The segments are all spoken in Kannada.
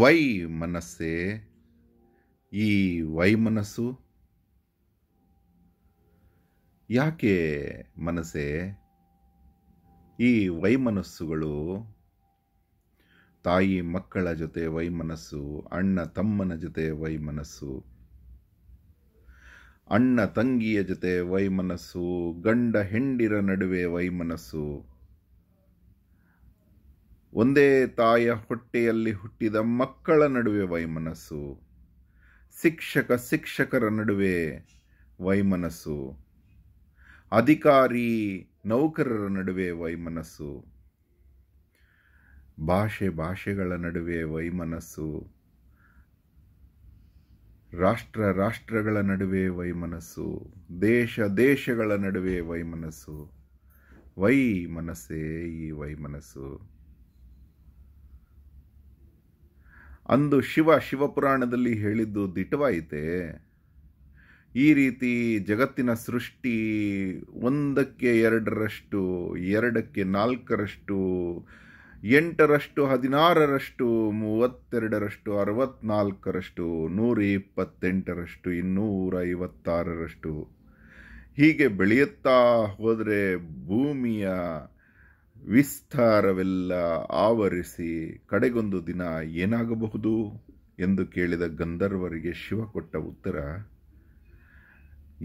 ವೈ ಮನಸ್ಸೇ ಈ ವೈ ಮನಸ್ಸು ಯಾಕೆ ಮನಸ್ಸೇ ಈ ವೈಮನಸ್ಸುಗಳು ತಾಯಿ ಮಕ್ಕಳ ಜೊತೆ ವೈಮನಸ್ಸು ಅಣ್ಣ ತಮ್ಮನ ಜೊತೆ ಮನಸ್ಸು ಅಣ್ಣ ತಂಗಿಯ ಜೊತೆ ವೈಮನಸ್ಸು ಗಂಡ ಹೆಂಡಿರ ನಡುವೆ ವೈಮನಸ್ಸು ಒಂದೇ ತಾಯ ಹೊಟ್ಟೆಯಲ್ಲಿ ಹುಟ್ಟಿದ ಮಕ್ಕಳ ನಡುವೆ ವೈಮನಸ್ಸು ಶಿಕ್ಷಕ ಶಿಕ್ಷಕರ ನಡುವೆ ವೈಮನಸ್ಸು ಅಧಿಕಾರಿ ನೌಕರರ ನಡುವೆ ವೈಮನಸ್ಸು ಭಾಷೆ ಭಾಷೆಗಳ ನಡುವೆ ವೈಮನಸ್ಸು ರಾಷ್ಟ್ರ ರಾಷ್ಟ್ರಗಳ ನಡುವೆ ವೈಮನಸ್ಸು ದೇಶ ದೇಶಗಳ ನಡುವೆ ವೈಮನಸ್ಸು ವೈ ಮನಸ್ಸೇ ಈ ವೈಮನಸ್ಸು ಅಂದು ಶಿವ ಶಿವಪುರಾಣದಲ್ಲಿ ಹೇಳಿದ್ದು ದಿಟವಾಯಿತೆ ಈ ರೀತಿ ಜಗತ್ತಿನ ಸೃಷ್ಟಿ ಒಂದಕ್ಕೆ ಎರಡರಷ್ಟು ಎರಡಕ್ಕೆ ನಾಲ್ಕರಷ್ಟು ಎಂಟರಷ್ಟು ಹದಿನಾರರಷ್ಟು ಮೂವತ್ತೆರಡರಷ್ಟು ಅರವತ್ನಾಲ್ಕರಷ್ಟು ನೂರ ಇಪ್ಪತ್ತೆಂಟರಷ್ಟು ಇನ್ನೂರ ಐವತ್ತಾರರಷ್ಟು ಹೀಗೆ ಬೆಳೆಯುತ್ತಾ ಹೋದರೆ ಭೂಮಿಯ ವಿಸ್ತಾರವೆಲ್ಲ ಆವರಿಸಿ ಕಡೆಗೊಂದು ದಿನ ಏನಾಗಬಹುದು ಎಂದು ಕೇಳಿದ ಗಂಧರ್ವರಿಗೆ ಶಿವ ಕೊಟ್ಟ ಉತ್ತರ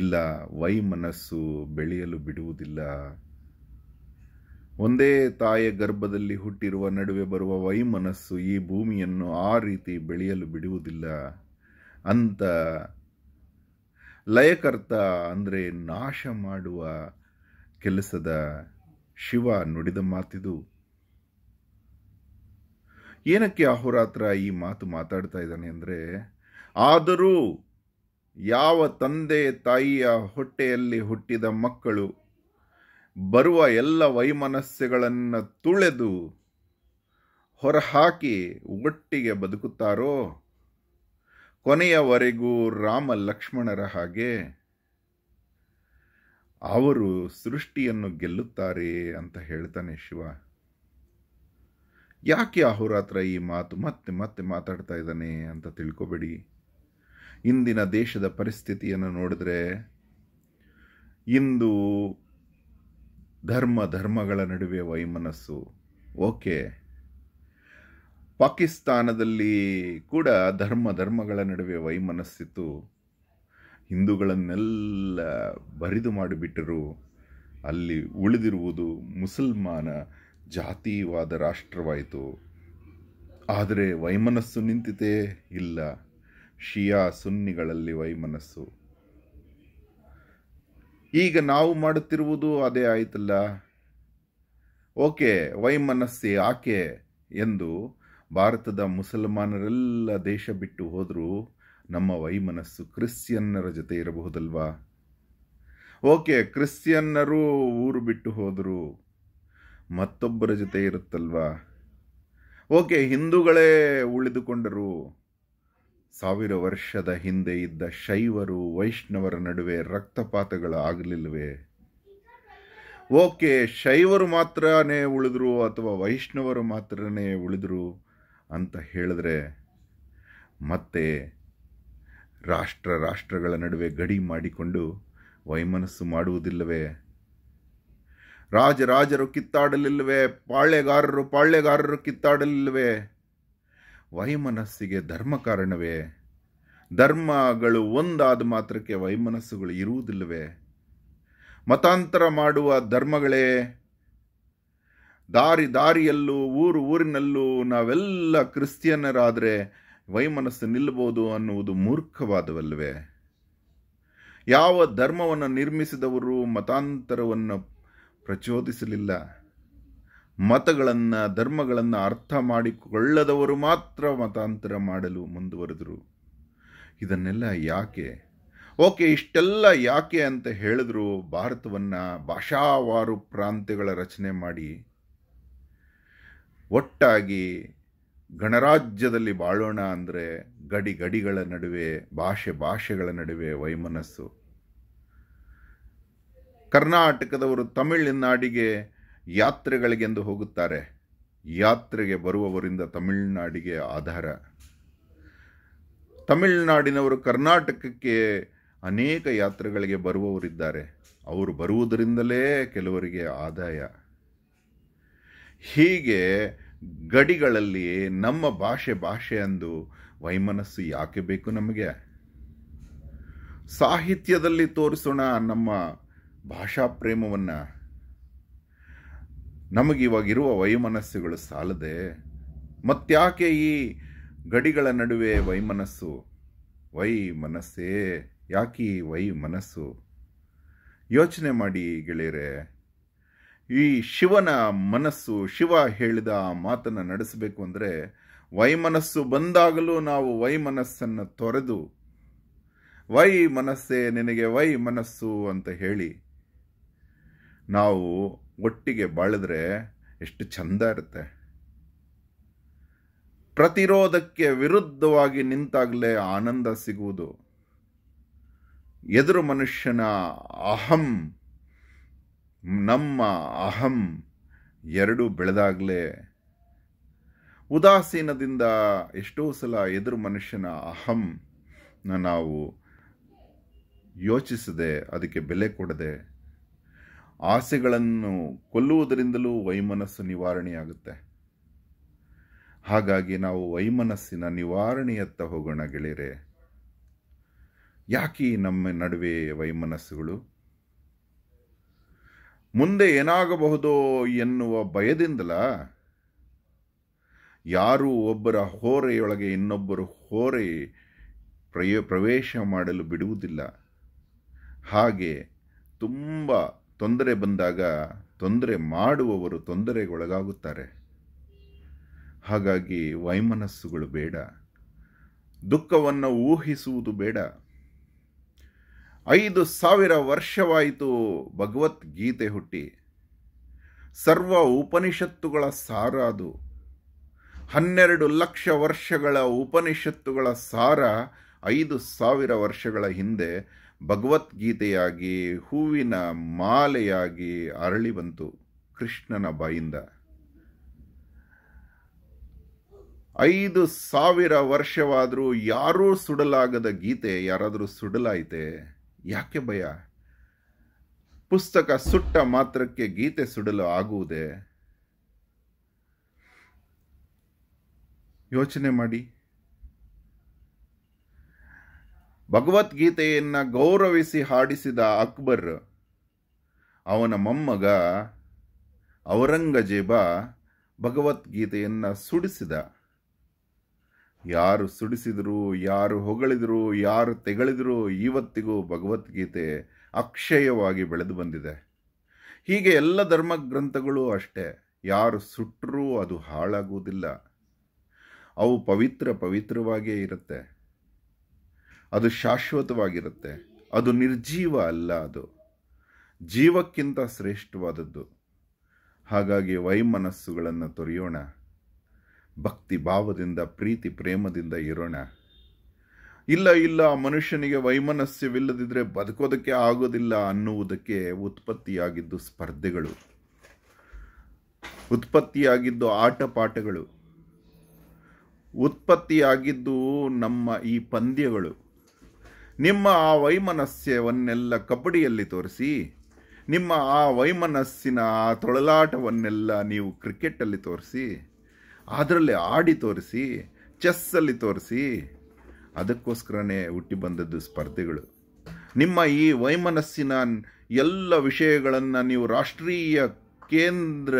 ಇಲ್ಲ ವೈಮನಸ್ಸು ಬೆಳೆಯಲು ಬಿಡುವುದಿಲ್ಲ ಒಂದೇ ತಾಯಿಯ ಗರ್ಭದಲ್ಲಿ ಹುಟ್ಟಿರುವ ನಡುವೆ ಬರುವ ವೈಮನಸ್ಸು ಈ ಭೂಮಿಯನ್ನು ಆ ರೀತಿ ಬೆಳೆಯಲು ಬಿಡುವುದಿಲ್ಲ ಅಂತ ಲಯಕರ್ತ ಅಂದರೆ ನಾಶ ಮಾಡುವ ಕೆಲಸದ ಶಿವ ನುಡಿದ ಮಾತಿದು ಏನಕ್ಕೆ ಅಹೋರಾತ್ರ ಈ ಮಾತು ಮಾತಾಡ್ತಾ ಇದ್ದಾನೆ ಅಂದರೆ ಆದರೂ ಯಾವ ತಂದೆ ತಾಯಿಯ ಹೊಟ್ಟೆಯಲ್ಲಿ ಹುಟ್ಟಿದ ಮಕ್ಕಳು ಬರುವ ಎಲ್ಲ ವೈಮನಸ್ಸುಗಳನ್ನು ತುಳೆದು ಹೊರಹಾಕಿ ಒಟ್ಟಿಗೆ ಬದುಕುತ್ತಾರೋ ಕೊನೆಯವರೆಗೂ ರಾಮ ಲಕ್ಷ್ಮಣರ ಹಾಗೆ ಅವರು ಸೃಷ್ಟಿಯನ್ನು ಗೆಲ್ಲುತ್ತಾರೆ ಅಂತ ಹೇಳ್ತಾನೆ ಶಿವ ಯಾಕೆ ಅಹೋರಾತ್ರ ಈ ಮಾತು ಮತ್ತೆ ಮತ್ತೆ ಮಾತಾಡ್ತಾ ಇದ್ದಾನೆ ಅಂತ ತಿಳ್ಕೊಬೇಡಿ ಇಂದಿನ ದೇಶದ ಪರಿಸ್ಥಿತಿಯನ್ನು ನೋಡಿದ್ರೆ ಇಂದು ಧರ್ಮ ಧರ್ಮಗಳ ನಡುವೆ ವೈಮನಸ್ಸು ಓಕೆ ಪಾಕಿಸ್ತಾನದಲ್ಲಿ ಕೂಡ ಧರ್ಮ ಧರ್ಮಗಳ ನಡುವೆ ವೈಮನಸ್ಸಿತ್ತು ಹಿಂದೂಗಳನ್ನೆಲ್ಲ ಬರಿದು ಮಾಡಿಬಿಟ್ಟರು ಅಲ್ಲಿ ಉಳಿದಿರುವುದು ಮುಸಲ್ಮಾನ ಜಾತಿವಾದ ರಾಷ್ಟ್ರವಾಯಿತು ಆದರೆ ವೈಮನಸ್ಸು ನಿಂತಿತೇ ಇಲ್ಲ ಶಿಯಾ ಸುನ್ನಿಗಳಲ್ಲಿ ವೈಮನಸ್ಸು ಈಗ ನಾವು ಮಾಡುತ್ತಿರುವುದು ಅದೇ ಆಯಿತಲ್ಲ ಓಕೆ ವೈಮನಸ್ಸೆ ಆಕೆ ಎಂದು ಭಾರತದ ಮುಸಲ್ಮಾನರೆಲ್ಲ ದೇಶ ಬಿಟ್ಟು ಹೋದರೂ ನಮ್ಮ ವೈಮನಸ್ಸು ಕ್ರಿಶ್ಚಿಯನ್ನರ ಜೊತೆ ಇರಬಹುದಲ್ವಾ ಓಕೆ ಕ್ರಿಶ್ಚಿಯನ್ನರು ಊರು ಬಿಟ್ಟು ಹೋದರು ಮತ್ತೊಬ್ಬರ ಜೊತೆ ಇರುತ್ತಲ್ವಾ ಓಕೆ ಹಿಂದೂಗಳೇ ಉಳಿದುಕೊಂಡರು ಸಾವಿರ ವರ್ಷದ ಹಿಂದೆ ಇದ್ದ ಶೈವರು ವೈಷ್ಣವರ ನಡುವೆ ರಕ್ತಪಾತಗಳು ಆಗಲಿಲ್ಲವೇ ಓಕೆ ಶೈವರು ಮಾತ್ರನೇ ಉಳಿದ್ರು ಅಥವಾ ವೈಷ್ಣವರು ಮಾತ್ರನೇ ಉಳಿದ್ರು ಅಂತ ಹೇಳಿದ್ರೆ ಮತ್ತೆ ರಾಷ್ಟ್ರ ರಾಷ್ಟ್ರಗಳ ನಡುವೆ ಗಡಿ ಮಾಡಿಕೊಂಡು ವೈಮನಸ್ಸು ಮಾಡುವುದಿಲ್ಲವೇ ರಾಜರಾಜರು ಕಿತ್ತಾಡಲಿಲ್ಲವೇ ಪಾಳ್ಯಗಾರರು ಪಾಳ್ಯಗಾರರು ಕಿತ್ತಾಡಲಿಲ್ಲವೇ ವೈಮನಸ್ಸಿಗೆ ಧರ್ಮ ಕಾರಣವೇ ಧರ್ಮಗಳು ಒಂದಾದ ಮಾತ್ರಕ್ಕೆ ವೈಮನಸ್ಸುಗಳು ಇರುವುದಿಲ್ಲವೇ ಮತಾಂತರ ಮಾಡುವ ಧರ್ಮಗಳೇ ದಾರಿ ದಾರಿಯಲ್ಲೂ ಊರು ಊರಿನಲ್ಲೂ ನಾವೆಲ್ಲ ಕ್ರಿಶ್ಚಿಯನ್ನರಾದರೆ ವೈಮನಸ್ಸು ನಿಲ್ಲಬಹುದು ಅನ್ನುವುದು ಮೂರ್ಖವಾದವಲ್ಲವೇ ಯಾವ ಧರ್ಮವನ್ನು ನಿರ್ಮಿಸಿದವರು ಮತಾಂತರವನ್ನು ಪ್ರಚೋದಿಸಲಿಲ್ಲ ಮತಗಳನ್ನು ಧರ್ಮಗಳನ್ನು ಅರ್ಥ ಮಾಡಿಕೊಳ್ಳದವರು ಮಾತ್ರ ಮತಾಂತರ ಮಾಡಲು ಮುಂದುವರೆದರು ಇದನ್ನೆಲ್ಲ ಯಾಕೆ ಓಕೆ ಇಷ್ಟೆಲ್ಲ ಯಾಕೆ ಅಂತ ಹೇಳಿದ್ರು ಭಾರತವನ್ನು ಭಾಷಾವಾರು ಪ್ರಾಂತ್ಯಗಳ ರಚನೆ ಮಾಡಿ ಒಟ್ಟಾಗಿ ಗಣರಾಜ್ಯದಲ್ಲಿ ಬಾಳೋಣ ಅಂದರೆ ಗಡಿ ಗಡಿಗಳ ನಡುವೆ ಭಾಷೆ ಭಾಷೆಗಳ ನಡುವೆ ವೈಮನಸ್ಸು ಕರ್ನಾಟಕದವರು ತಮಿಳುನಾಡಿಗೆ ಯಾತ್ರೆಗಳಿಗೆಂದು ಹೋಗುತ್ತಾರೆ ಯಾತ್ರೆಗೆ ಬರುವವರಿಂದ ತಮಿಳುನಾಡಿಗೆ ಆಧಾರ ತಮಿಳುನಾಡಿನವರು ಕರ್ನಾಟಕಕ್ಕೆ ಅನೇಕ ಯಾತ್ರೆಗಳಿಗೆ ಬರುವವರಿದ್ದಾರೆ ಅವರು ಬರುವುದರಿಂದಲೇ ಕೆಲವರಿಗೆ ಆದಾಯ ಹೀಗೆ ಗಡಿಗಳಲ್ಲಿ ನಮ್ಮ ಭಾಷೆ ಭಾಷೆ ಅಂದು ವೈಮನಸ್ಸು ಯಾಕೆ ಬೇಕು ನಮಗೆ ಸಾಹಿತ್ಯದಲ್ಲಿ ತೋರಿಸೋಣ ನಮ್ಮ ಭಾಷಾ ಪ್ರೇಮವನ್ನು ನಮಗಿವಾಗಿರುವ ವೈಮನಸ್ಸುಗಳು ಸಾಲದೆ ಮತ್ತಾಕೆ ಈ ಗಡಿಗಳ ನಡುವೆ ವೈಮನಸ್ಸು ವೈ ಮನಸ್ಸೇ ಯಾಕೆ ವೈ ಮನಸ್ಸು ಯೋಚನೆ ಮಾಡಿ ಗೆಳೆಯರೆ ಈ ಶಿವನ ಮನಸ್ಸು ಶಿವ ಹೇಳಿದ ಮಾತನ್ನು ನಡೆಸಬೇಕು ಅಂದರೆ ವೈಮನಸ್ಸು ಬಂದಾಗಲೂ ನಾವು ವೈಮನಸ್ಸನ್ನು ತೊರೆದು ವೈ ಮನಸ್ಸೇ ನಿನಗೆ ವೈ ಮನಸ್ಸು ಅಂತ ಹೇಳಿ ನಾವು ಒಟ್ಟಿಗೆ ಬಾಳಿದ್ರೆ ಎಷ್ಟು ಚಂದ ಇರುತ್ತೆ ಪ್ರತಿರೋಧಕ್ಕೆ ವಿರುದ್ಧವಾಗಿ ನಿಂತಾಗಲೇ ಆನಂದ ಸಿಗುವುದು ಎದುರು ಮನುಷ್ಯನ ಅಹಂ ನಮ್ಮ ಅಹಂ ಎರಡು ಬೆಳೆದಾಗಲೇ ಉದಾಸೀನದಿಂದ ಎಷ್ಟೋ ಸಲ ಎದುರು ಮನುಷ್ಯನ ಅಹಂನ ನಾವು ಯೋಚಿಸದೆ ಅದಕ್ಕೆ ಬೆಲೆ ಕೊಡದೆ ಆಸೆಗಳನ್ನು ಕೊಲ್ಲುವುದರಿಂದಲೂ ವೈಮನಸ್ಸು ನಿವಾರಣೆಯಾಗುತ್ತೆ ಹಾಗಾಗಿ ನಾವು ವೈಮನಸ್ಸಿನ ನಿವಾರಣೆಯತ್ತ ಹೋಗೋಣ ಗೆಳೆಯರೆ ಯಾಕೆ ನಮ್ಮ ನಡುವೆ ವೈಮನಸ್ಸುಗಳು ಮುಂದೆ ಏನಾಗಬಹುದು ಎನ್ನುವ ಭಯದಿಂದಲ ಯಾರು ಒಬ್ಬರ ಹೋರೆಯೊಳಗೆ ಇನ್ನೊಬ್ಬರು ಹೋರೆ ಪ್ರಯ ಪ್ರವೇಶ ಮಾಡಲು ಬಿಡುವುದಿಲ್ಲ ಹಾಗೆ ತುಂಬ ತೊಂದರೆ ಬಂದಾಗ ತೊಂದರೆ ಮಾಡುವವರು ತೊಂದರೆಗೊಳಗಾಗುತ್ತಾರೆ ಹಾಗಾಗಿ ವೈಮನಸ್ಸುಗಳು ಬೇಡ ದುಃಖವನ್ನು ಊಹಿಸುವುದು ಬೇಡ ಐದು ಸಾವಿರ ವರ್ಷವಾಯಿತು ಭಗವದ್ಗೀತೆ ಹುಟ್ಟಿ ಸರ್ವ ಉಪನಿಷತ್ತುಗಳ ಸಾರ ಅದು ಹನ್ನೆರಡು ಲಕ್ಷ ವರ್ಷಗಳ ಉಪನಿಷತ್ತುಗಳ ಸಾರ ಐದು ಸಾವಿರ ವರ್ಷಗಳ ಹಿಂದೆ ಭಗವದ್ಗೀತೆಯಾಗಿ ಹೂವಿನ ಮಾಲೆಯಾಗಿ ಅರಳಿ ಬಂತು ಕೃಷ್ಣನ ಬಾಯಿಂದ ಐದು ಸಾವಿರ ವರ್ಷವಾದರೂ ಯಾರೂ ಸುಡಲಾಗದ ಗೀತೆ ಯಾರಾದರೂ ಸುಡಲಾಯಿತೆ ಯಾಕೆ ಭಯ ಪುಸ್ತಕ ಸುಟ್ಟ ಮಾತ್ರಕ್ಕೆ ಗೀತೆ ಸುಡಲು ಆಗುವುದೇ ಯೋಚನೆ ಮಾಡಿ ಭಗವದ್ಗೀತೆಯನ್ನು ಗೌರವಿಸಿ ಹಾಡಿಸಿದ ಅಕ್ಬರ್ ಅವನ ಮೊಮ್ಮಗ ಔರಂಗಜೇಬ ಭಗವದ್ಗೀತೆಯನ್ನು ಸುಡಿಸಿದ ಯಾರು ಸುಡಿಸಿದರು ಯಾರು ಹೊಗಳಿದರು ಯಾರು ತೆಗಳಿದರು ಇವತ್ತಿಗೂ ಭಗವದ್ಗೀತೆ ಅಕ್ಷಯವಾಗಿ ಬೆಳೆದು ಬಂದಿದೆ ಹೀಗೆ ಎಲ್ಲ ಧರ್ಮ ಗ್ರಂಥಗಳು ಅಷ್ಟೇ ಯಾರು ಸುಟ್ಟರೂ ಅದು ಹಾಳಾಗುವುದಿಲ್ಲ ಅವು ಪವಿತ್ರ ಪವಿತ್ರವಾಗಿಯೇ ಇರುತ್ತೆ ಅದು ಶಾಶ್ವತವಾಗಿರುತ್ತೆ ಅದು ನಿರ್ಜೀವ ಅಲ್ಲ ಅದು ಜೀವಕ್ಕಿಂತ ಶ್ರೇಷ್ಠವಾದದ್ದು ಹಾಗಾಗಿ ವೈಮನಸ್ಸುಗಳನ್ನು ತೊರೆಯೋಣ ಭಕ್ತಿ ಭಾವದಿಂದ ಪ್ರೀತಿ ಪ್ರೇಮದಿಂದ ಇರೋಣ ಇಲ್ಲ ಇಲ್ಲ ಮನುಷ್ಯನಿಗೆ ವೈಮನಸ್ಯವಿಲ್ಲದಿದ್ದರೆ ಬದುಕೋದಕ್ಕೆ ಆಗೋದಿಲ್ಲ ಅನ್ನುವುದಕ್ಕೆ ಉತ್ಪತ್ತಿಯಾಗಿದ್ದು ಸ್ಪರ್ಧೆಗಳು ಉತ್ಪತ್ತಿಯಾಗಿದ್ದು ಆಟಪಾಠಗಳು ಉತ್ಪತ್ತಿಯಾಗಿದ್ದು ನಮ್ಮ ಈ ಪಂದ್ಯಗಳು ನಿಮ್ಮ ಆ ವೈಮನಸ್ಯವನ್ನೆಲ್ಲ ಕಬಡ್ಡಿಯಲ್ಲಿ ತೋರಿಸಿ ನಿಮ್ಮ ಆ ವೈಮನಸ್ಸಿನ ಆ ತೊಳಲಾಟವನ್ನೆಲ್ಲ ನೀವು ಕ್ರಿಕೆಟಲ್ಲಿ ತೋರಿಸಿ ಅದರಲ್ಲಿ ಆಡಿ ತೋರಿಸಿ ಚೆಸ್ಸಲ್ಲಿ ತೋರಿಸಿ ಅದಕ್ಕೋಸ್ಕರನೇ ಹುಟ್ಟಿ ಬಂದದ್ದು ಸ್ಪರ್ಧೆಗಳು ನಿಮ್ಮ ಈ ವೈಮನಸ್ಸಿನ ಎಲ್ಲ ವಿಷಯಗಳನ್ನು ನೀವು ರಾಷ್ಟ್ರೀಯ ಕೇಂದ್ರ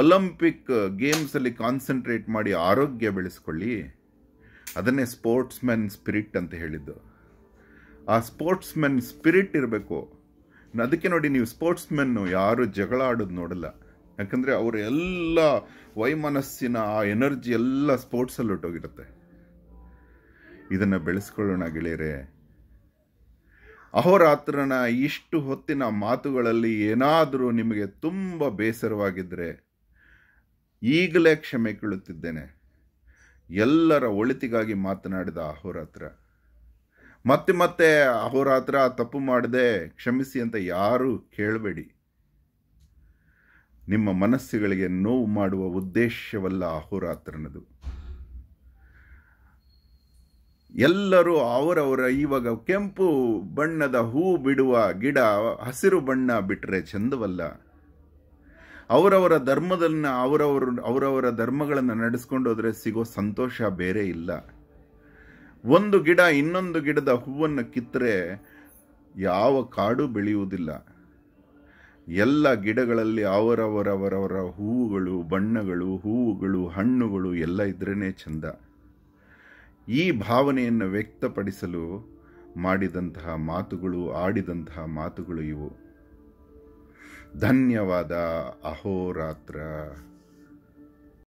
ಒಲಂಪಿಕ್ ಗೇಮ್ಸಲ್ಲಿ ಕಾನ್ಸಂಟ್ರೇಟ್ ಮಾಡಿ ಆರೋಗ್ಯ ಬೆಳೆಸ್ಕೊಳ್ಳಿ ಅದನ್ನೇ ಸ್ಪೋರ್ಟ್ಸ್ಮೆನ್ ಸ್ಪಿರಿಟ್ ಅಂತ ಹೇಳಿದ್ದು ಆ ಸ್ಪೋರ್ಟ್ಸ್ಮೆನ್ ಸ್ಪಿರಿಟ್ ಇರಬೇಕು ಅದಕ್ಕೆ ನೋಡಿ ನೀವು ಸ್ಪೋರ್ಟ್ಸ್ಮೆನ್ನು ಯಾರು ಜಗಳ ಆಡೋದು ನೋಡಲ್ಲ ಯಾಕಂದರೆ ಅವರ ಎಲ್ಲ ವೈಮನಸ್ಸಿನ ಆ ಎನರ್ಜಿ ಎಲ್ಲ ಸ್ಪೋರ್ಟ್ಸಲ್ಲಿ ಹೊಟ್ಟೋಗಿರುತ್ತೆ ಇದನ್ನು ಬೆಳೆಸ್ಕೊಳ್ಳೋಣ ಗೆಳೆಯರೆ ಅಹೋರಾತ್ರನ ಇಷ್ಟು ಹೊತ್ತಿನ ಮಾತುಗಳಲ್ಲಿ ಏನಾದರೂ ನಿಮಗೆ ತುಂಬ ಬೇಸರವಾಗಿದ್ದರೆ ಈಗಲೇ ಕ್ಷಮೆ ಕೇಳುತ್ತಿದ್ದೇನೆ ಎಲ್ಲರ ಒಳಿತಿಗಾಗಿ ಮಾತನಾಡಿದ ಅಹೋರಾತ್ರ ಮತ್ತೆ ಮತ್ತೆ ಅಹೋರಾತ್ರ ತಪ್ಪು ಮಾಡದೆ ಕ್ಷಮಿಸಿ ಅಂತ ಯಾರೂ ಕೇಳಬೇಡಿ ನಿಮ್ಮ ಮನಸ್ಸುಗಳಿಗೆ ನೋವು ಮಾಡುವ ಉದ್ದೇಶವಲ್ಲ ಅಹೋರಾತ್ರನದು ಎಲ್ಲರೂ ಅವರವರ ಇವಾಗ ಕೆಂಪು ಬಣ್ಣದ ಹೂ ಬಿಡುವ ಗಿಡ ಹಸಿರು ಬಣ್ಣ ಬಿಟ್ಟರೆ ಚಂದವಲ್ಲ ಅವರವರ ಧರ್ಮದನ್ನ ಅವರವರು ಅವರವರ ಧರ್ಮಗಳನ್ನು ನಡೆಸ್ಕೊಂಡು ಹೋದರೆ ಸಿಗೋ ಸಂತೋಷ ಬೇರೆ ಇಲ್ಲ ಒಂದು ಗಿಡ ಇನ್ನೊಂದು ಗಿಡದ ಹೂವನ್ನು ಕಿತ್ತರೆ ಯಾವ ಕಾಡು ಬೆಳೆಯುವುದಿಲ್ಲ ಎಲ್ಲ ಗಿಡಗಳಲ್ಲಿ ಅವರವರವರವರ ಹೂವುಗಳು ಬಣ್ಣಗಳು ಹೂವುಗಳು ಹಣ್ಣುಗಳು ಎಲ್ಲ ಇದ್ರೇ ಚೆಂದ ಈ ಭಾವನೆಯನ್ನು ವ್ಯಕ್ತಪಡಿಸಲು ಮಾಡಿದಂತಹ ಮಾತುಗಳು ಆಡಿದಂತಹ ಮಾತುಗಳು ಇವು ಧನ್ಯವಾದ ಅಹೋರಾತ್ರ